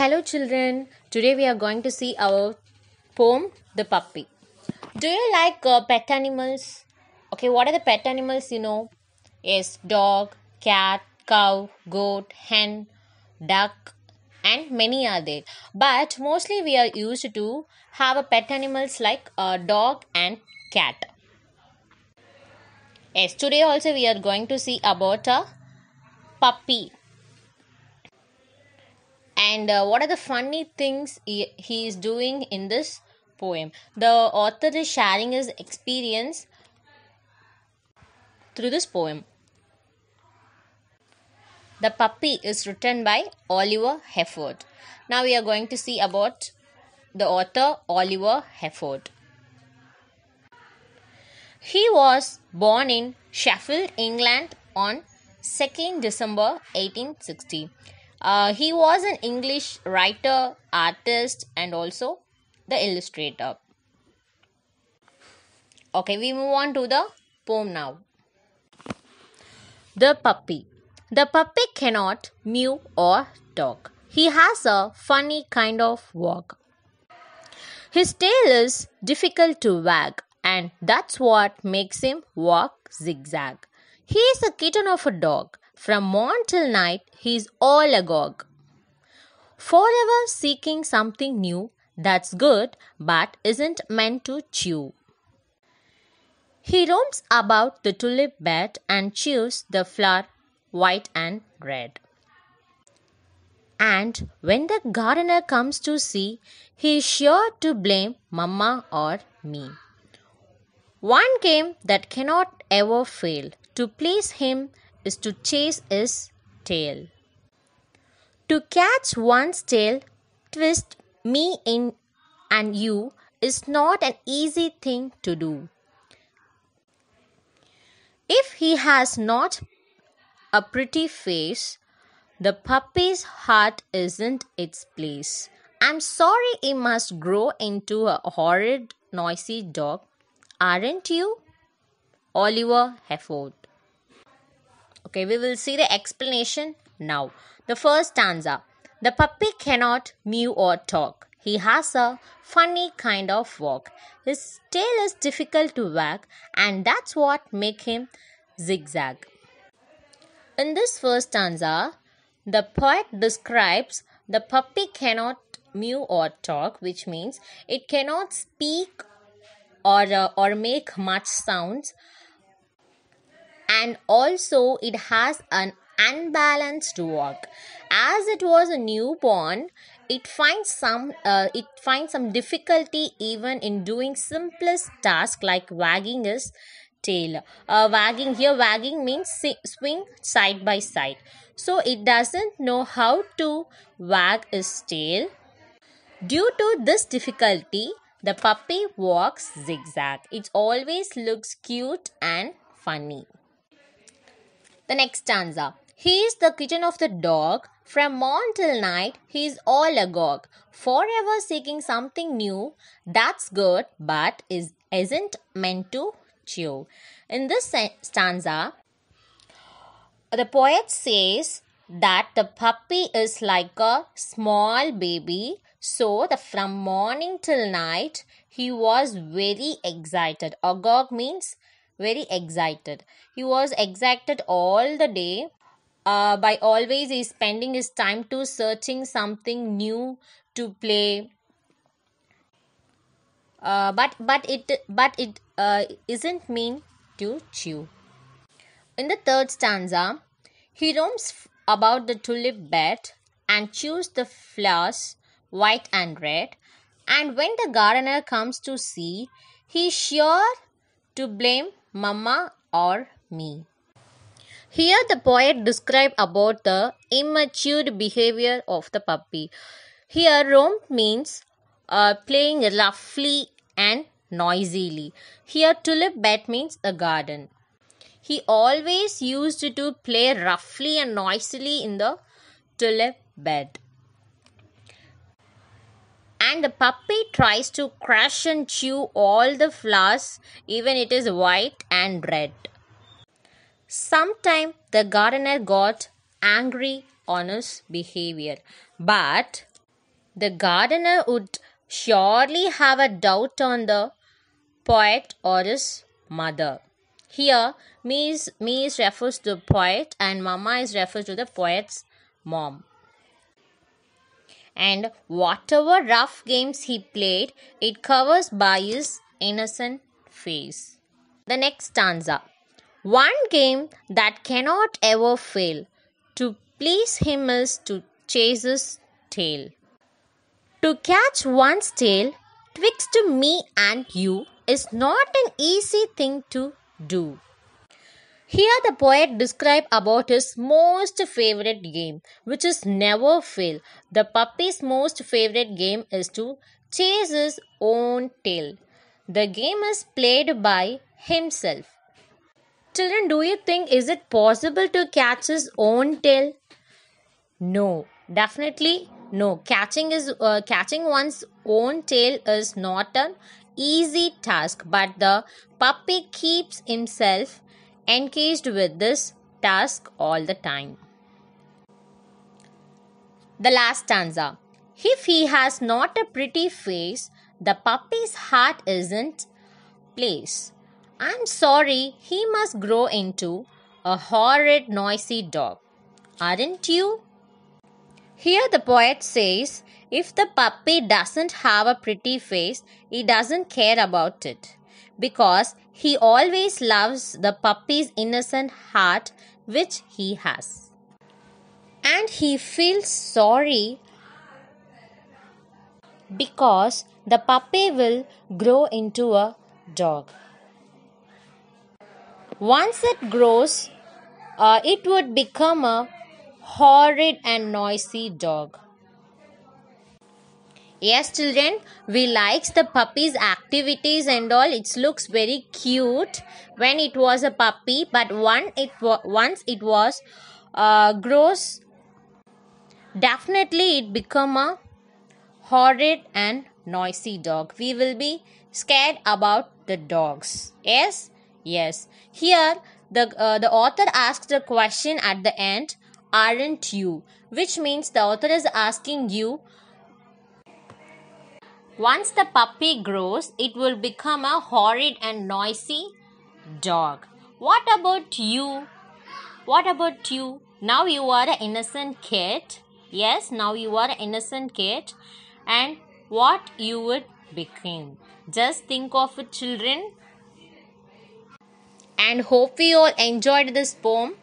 Hello, children. Today we are going to see our poem, The Puppy. Do you like uh, pet animals? Okay, what are the pet animals you know? Yes, dog, cat, cow, goat, hen, duck, and many are there. But mostly we are used to have a pet animals like uh, dog and cat. Yes, today also we are going to see about a puppy and uh, what are the funny things he, he is doing in this poem the author is sharing his experience through this poem the puppy is written by oliver hefford now we are going to see about the author oliver hefford he was born in sheffield england on 2nd december 1860 uh, he was an English writer, artist, and also the illustrator. Okay, we move on to the poem now. The puppy. The puppy cannot mew or talk. He has a funny kind of walk. His tail is difficult to wag, and that's what makes him walk zigzag. He is a kitten of a dog. From morn till night, he is all agog. Forever seeking something new that's good but isn't meant to chew. He roams about the tulip bed and chews the flower white and red. And when the gardener comes to see, he is sure to blame mamma or me. One game that cannot ever fail to please him is to chase his tail. To catch one's tail, twist me in and you is not an easy thing to do. If he has not a pretty face, the puppy's heart isn't its place. I'm sorry he must grow into a horrid, noisy dog, aren't you? Oliver Hefford. Okay, we will see the explanation now. The first stanza The puppy cannot mew or talk. He has a funny kind of walk. His tail is difficult to wag and that's what make him zigzag. In this first stanza, the poet describes the puppy cannot mew or talk which means it cannot speak or uh, or make much sounds and also it has an unbalanced walk as it was a newborn it finds some uh, it finds some difficulty even in doing simplest task like wagging its tail uh, wagging here wagging means swing side by side so it doesn't know how to wag its tail due to this difficulty the puppy walks zigzag it always looks cute and funny the next stanza. He is the kitchen of the dog. From morn till night, he is all agog, forever seeking something new. That's good, but is isn't meant to chew. In this stanza, the poet says that the puppy is like a small baby. So, the from morning till night, he was very excited. Agog means very excited. He was excited all the day. Uh, by always he spending his time to searching something new to play. Uh, but but it but it uh, isn't mean to chew. In the third stanza, he roams f- about the tulip bed and chews the flowers white and red. And when the gardener comes to see, he's sure to blame Mama or Me. Here the poet describes about the immature behavior of the puppy. Here roam means uh, playing roughly and noisily. Here tulip bed means the garden. He always used to play roughly and noisily in the tulip bed and the puppy tries to crush and chew all the flowers, even it is white and red. Sometime the gardener got angry on his behavior, but the gardener would surely have a doubt on the poet or his mother. Here, me is, me is refers to the poet and mama is refers to the poet's mom and whatever rough games he played, it covers by his innocent face. The next stanza One game that cannot ever fail to please him is to chase his tail. To catch one's tail twixt me and you is not an easy thing to do. Here the poet describes about his most favorite game, which is never fail. The puppy's most favorite game is to chase his own tail. The game is played by himself. Children, do you think is it possible to catch his own tail? No, definitely no. Catching is uh, catching one's own tail is not an easy task, but the puppy keeps himself Encased with this task all the time. The last stanza If he has not a pretty face, the puppy's heart isn't place. I'm sorry, he must grow into a horrid, noisy dog. Aren't you? Here the poet says if the puppy doesn't have a pretty face, he doesn't care about it because he always loves the puppy's innocent heart which he has. And he feels sorry because the puppy will grow into a dog. Once it grows, uh, it would become a horrid and noisy dog yes children we likes the puppy's activities and all it looks very cute when it was a puppy but one it once it was uh, grows definitely it become a horrid and noisy dog we will be scared about the dogs yes yes here the uh, the author asks a question at the end aren't you which means the author is asking you once the puppy grows, it will become a horrid and noisy dog. What about you? What about you? Now you are an innocent kid. Yes, now you are an innocent kid. And what you would become. Just think of it, children. And hope you all enjoyed this poem.